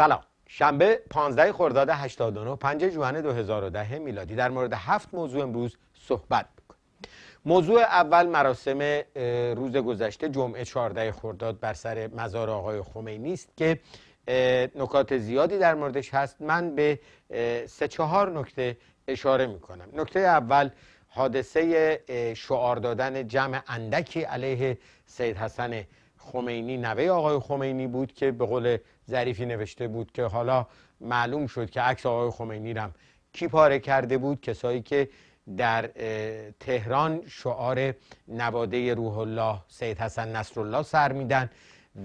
سلام شنبه 15 خرداد 89 5 جوان 2010 میلادی در مورد هفت موضوع امروز صحبت میکنیم موضوع اول مراسم روز گذشته جمعه 14 خرداد بر سر مزار آقای خمینی است که نکات زیادی در موردش هست من به سه چهار نکته اشاره میکنم نکته اول حادثه شعار دادن جمع اندکی علیه سید حسن خمینی نوه آقای خمینی بود که به قول ظریفی نوشته بود که حالا معلوم شد که عکس آقای خمینی رم کی پاره کرده بود کسایی که در تهران شعار نواده روح الله سید حسن نصرالله سر میدن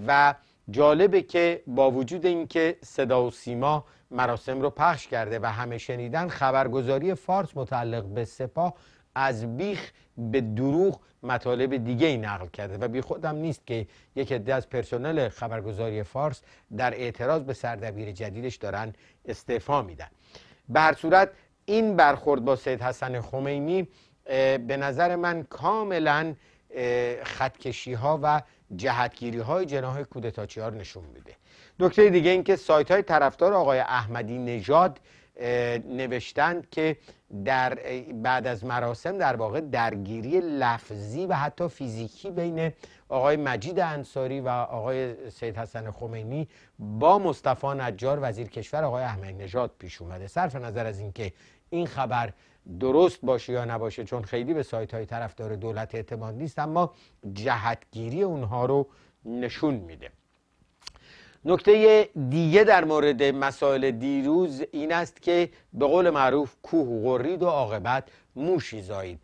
و جالبه که با وجود اینکه صدا و سیما مراسم رو پخش کرده و همه شنیدن خبرگزاری فارس متعلق به سپاه از بیخ به دروغ مطالب دیگه ای نقل کرده و بی خودم نیست که یک عده از پرسنل خبرگزاری فارس در اعتراض به سردبیر جدیدش دارن استعفا میدن به صورت این برخورد با سید حسن خمینی به نظر من کاملا خطکشی ها و جهتگیری های جناح کودتاچی ها نشون میده دکتر دیگه اینکه سایت های طرفدار آقای احمدی نژاد نوشتند که در بعد از مراسم در واقع درگیری لفظی و حتی فیزیکی بین آقای مجید انصاری و آقای سید حسن خمینی با مصطفی نجار وزیر کشور آقای احمد نژاد پیش اومده صرف نظر از اینکه این خبر درست باشه یا نباشه چون خیلی به سایت های طرفدار دولت اعتماد نیست اما جهتگیری اونها رو نشون میده نکته دیگه در مورد مسائل دیروز این است که به قول معروف کوه غرید و عاقبت موشی زایید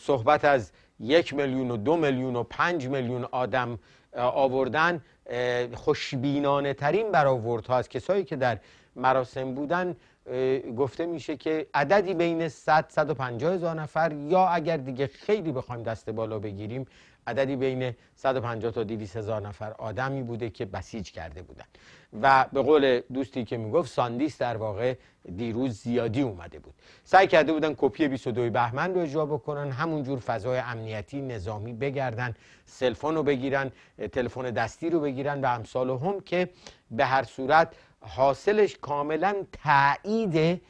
صحبت از یک میلیون و دو میلیون و پنج میلیون آدم آوردن خوشبینانه ترین برآوردها از کسایی که در مراسم بودن گفته میشه که عددی بین 100 150 هزار نفر یا اگر دیگه خیلی بخوایم دست بالا بگیریم عددی بین 150 تا 200 هزار نفر آدمی بوده که بسیج کرده بودن و به قول دوستی که میگفت ساندیس در واقع دیروز زیادی اومده بود سعی کرده بودن کپی 22 بهمن رو اجرا بکنن همونجور فضای امنیتی نظامی بگردن سلفون رو بگیرن تلفن دستی رو بگیرن و امثال هم که به هر صورت حاصلش کاملا تایید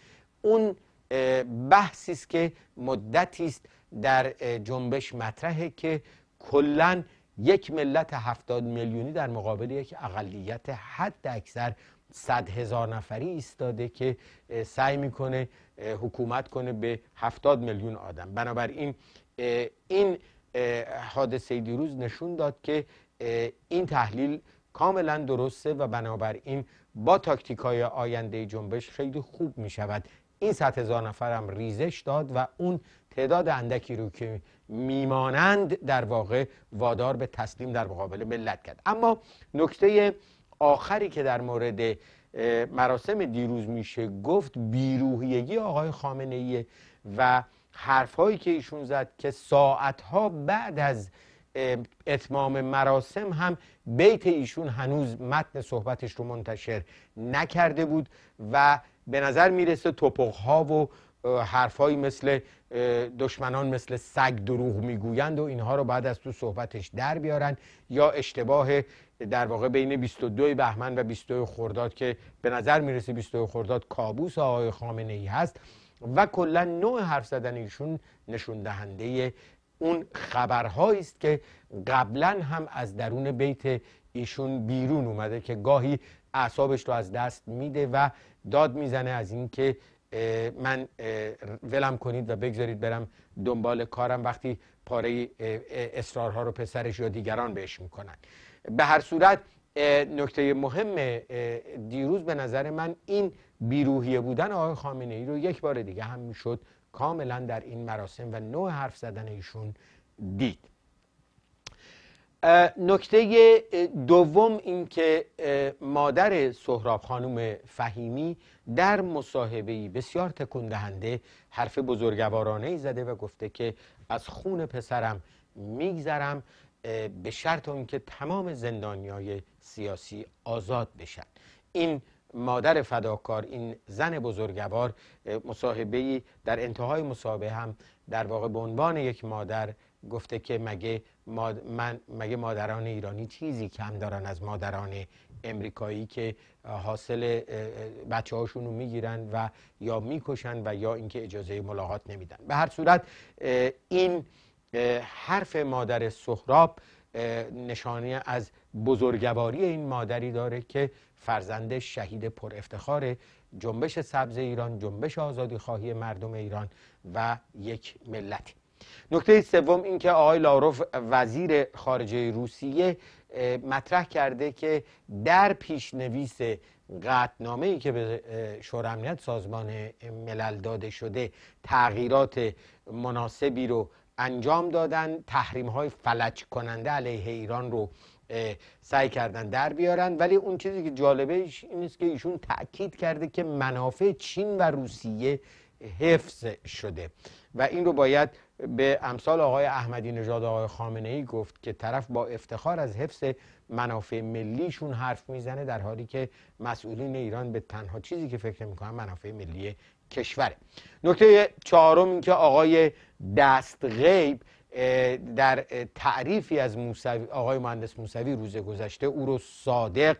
اون بحثی است که مدتی است در جنبش مطرحه که کلا یک ملت هفتاد میلیونی در مقابل یک اقلیت حد اکثر صد هزار نفری ایستاده که سعی میکنه حکومت کنه به هفتاد میلیون آدم بنابراین این حادثه دیروز نشون داد که این تحلیل کاملا درسته و بنابراین با تاکتیک های آینده جنبش خیلی خوب می شود این صد هزار نفر هم ریزش داد و اون تعداد اندکی رو که میمانند در واقع وادار به تسلیم در مقابل ملت کرد اما نکته آخری که در مورد مراسم دیروز میشه گفت بیروهیگی آقای خامنه و حرفهایی که ایشون زد که ساعتها بعد از اتمام مراسم هم بیت ایشون هنوز متن صحبتش رو منتشر نکرده بود و به نظر میرسه توپخ ها و حرفهایی مثل دشمنان مثل سگ دروغ میگویند و اینها رو بعد از تو صحبتش در بیارن یا اشتباه در واقع بین 22 بهمن و 22 خرداد که به نظر میرسه 22 خرداد کابوس آقای خامنه ای هست و کلا نوع حرف زدن ایشون نشون دهنده اون خبرهایی است که قبلا هم از درون بیت ایشون بیرون اومده که گاهی اعصابش رو از دست میده و داد میزنه از اینکه من ولم کنید و بگذارید برم دنبال کارم وقتی پاره اصرارها رو پسرش یا دیگران بهش میکنن به هر صورت نکته مهم دیروز به نظر من این بیروهیه بودن آقای خامنه ای رو یک بار دیگه هم میشد کاملا در این مراسم و نوع حرف زدن ایشون دید نکته دوم اینکه مادر سهراب خانوم فهیمی در مصاحبه بسیار تکون دهنده حرف بزرگوارانه ای زده و گفته که از خون پسرم میگذرم به شرط که تمام های سیاسی آزاد بشن این مادر فداکار این زن بزرگوار مصاحبه در انتهای مصاحبه هم در واقع به عنوان یک مادر گفته که مگه من... مگه مادران ایرانی چیزی کم دارن از مادران امریکایی که حاصل بچه هاشون رو میگیرن و یا میکشن و یا اینکه اجازه ملاقات نمیدن به هر صورت این حرف مادر سخراب نشانی از بزرگواری این مادری داره که فرزند شهید پر افتخار جنبش سبز ایران جنبش آزادی خواهی مردم ایران و یک ملتی نکته سوم اینکه آقای لاروف وزیر خارجه روسیه مطرح کرده که در پیشنویس قطنامه ای که به شورای امنیت سازمان ملل داده شده تغییرات مناسبی رو انجام دادن تحریم های فلج کننده علیه ایران رو سعی کردن در بیارن ولی اون چیزی که جالبه این است که ایشون تاکید کرده که منافع چین و روسیه حفظ شده و این رو باید به امثال آقای احمدی نژاد آقای خامنه ای گفت که طرف با افتخار از حفظ منافع ملیشون حرف میزنه در حالی که مسئولین ایران به تنها چیزی که فکر میکنن منافع ملی کشوره نکته چهارم که آقای دست غیب در تعریفی از موسوی آقای مهندس موسوی روز گذشته او رو صادق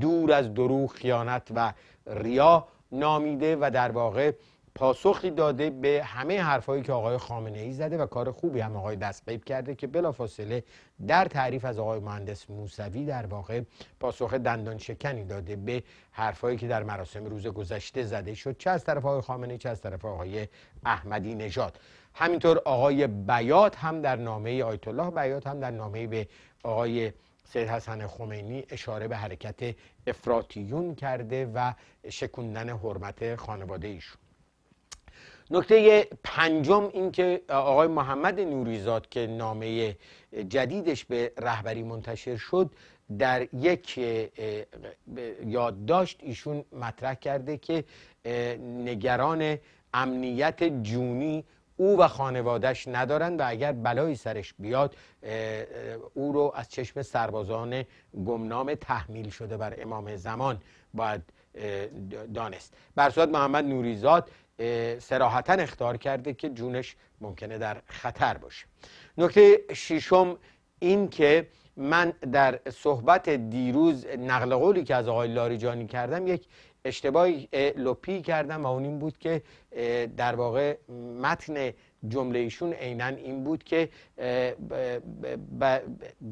دور از دروغ خیانت و ریا نامیده و در واقع پاسخی داده به همه حرفهایی که آقای خامنه ای زده و کار خوبی هم آقای قیب کرده که بلافاصله در تعریف از آقای مهندس موسوی در واقع پاسخ دندان شکنی داده به حرفهایی که در مراسم روز گذشته زده شد چه از طرف آقای خامنه چه از طرف آقای احمدی نژاد همینطور آقای بیات هم در نامه آیت الله بیات هم در نامه به آقای سید حسن خمینی اشاره به حرکت افراتیون کرده و شکوندن حرمت خانواده ایشون نکته پنجم اینکه آقای محمد نوریزاد که نامه جدیدش به رهبری منتشر شد در یک یادداشت ایشون مطرح کرده که نگران امنیت جونی او و خانوادش ندارن و اگر بلایی سرش بیاد او رو از چشم سربازان گمنام تحمیل شده بر امام زمان باید دانست برصورت محمد نوریزاد سراحتا اختار کرده که جونش ممکنه در خطر باشه نکته ششم این که من در صحبت دیروز نقل قولی که از آقای لاریجانی کردم یک اشتباهی لپی کردم و اون این بود که در واقع متن جمله ایشون عینا این بود که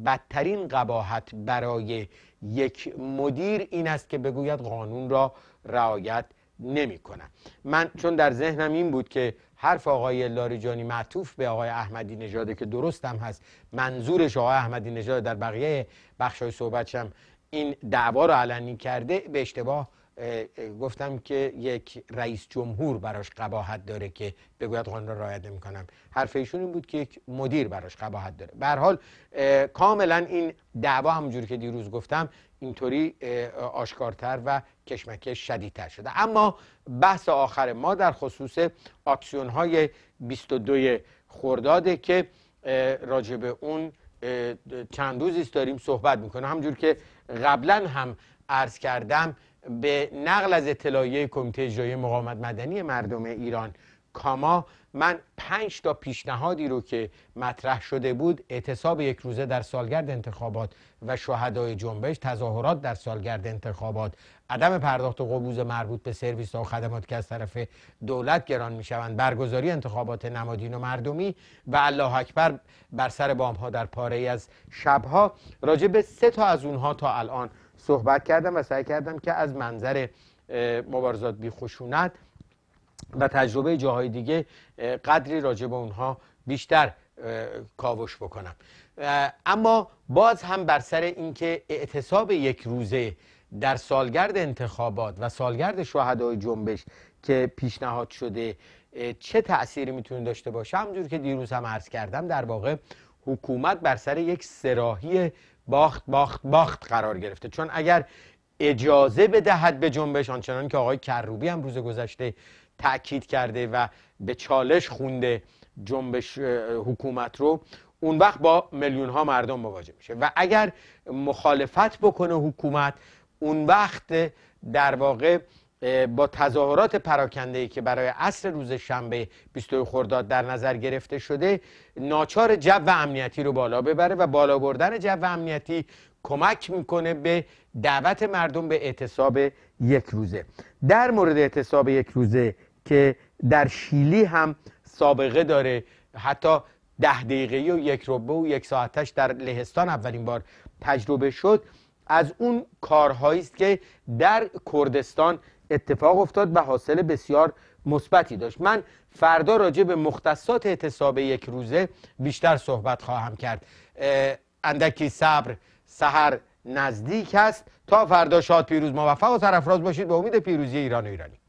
بدترین قباحت برای یک مدیر این است که بگوید قانون را رعایت نمی من چون در ذهنم این بود که حرف آقای لاریجانی معطوف به آقای احمدی نژاده که درستم هست منظورش آقای احمدی نژاد در بقیه بخشای صحبتشم این دعوا رو علنی کرده به اشتباه گفتم که یک رئیس جمهور براش قباحت داره که بگوید قانون را رعایت نمیکنم حرف ایشون این بود که یک مدیر براش قباحت داره به حال کاملا این دعوا همونجوری که دیروز گفتم اینطوری آشکارتر و کشمکش شدیدتر شده اما بحث آخر ما در خصوص آکسیون های 22 خرداد که راجب اون چند روزی داریم صحبت میکنه همونجور که قبلا هم عرض کردم به نقل از اطلاعیه کمیته اجرایی مقاومت مدنی مردم ایران کاما من پنج تا پیشنهادی رو که مطرح شده بود اعتصاب یک روزه در سالگرد انتخابات و شهدای جنبش تظاهرات در سالگرد انتخابات عدم پرداخت قبوز مربوط به سرویس و خدمات که از طرف دولت گران میشوند برگزاری انتخابات نمادین و مردمی و الله اکبر بر سر بام در پاره از شبها راجع به سه تا از اونها تا الان صحبت کردم و سعی کردم که از منظر مبارزات بی خشونت و تجربه جاهای دیگه قدری راجع به اونها بیشتر کاوش بکنم اما باز هم بر سر اینکه اعتصاب یک روزه در سالگرد انتخابات و سالگرد شهدای جنبش که پیشنهاد شده چه تأثیری میتونه داشته باشه همونجور که دیروز هم عرض کردم در واقع حکومت بر سر یک سراحی باخت باخت باخت قرار گرفته چون اگر اجازه بدهد به جنبش آنچنان که آقای کروبی هم روز گذشته تاکید کرده و به چالش خونده جنبش حکومت رو اون وقت با میلیون ها مردم مواجه میشه و اگر مخالفت بکنه حکومت اون وقت در واقع با تظاهرات پراکنده که برای عصر روز شنبه 22 خرداد در نظر گرفته شده ناچار جو امنیتی رو بالا ببره و بالا بردن جو امنیتی کمک میکنه به دعوت مردم به اعتصاب یک روزه در مورد اعتصاب یک روزه که در شیلی هم سابقه داره حتی ده دقیقه و یک ربه و یک ساعتش در لهستان اولین بار تجربه شد از اون کارهایی است که در کردستان اتفاق افتاد و حاصل بسیار مثبتی داشت من فردا راجع به مختصات اعتصاب یک روزه بیشتر صحبت خواهم کرد اندکی صبر سحر نزدیک است تا فردا شاد پیروز موفق و سرفراز باشید به امید پیروزی ایران و ایرانی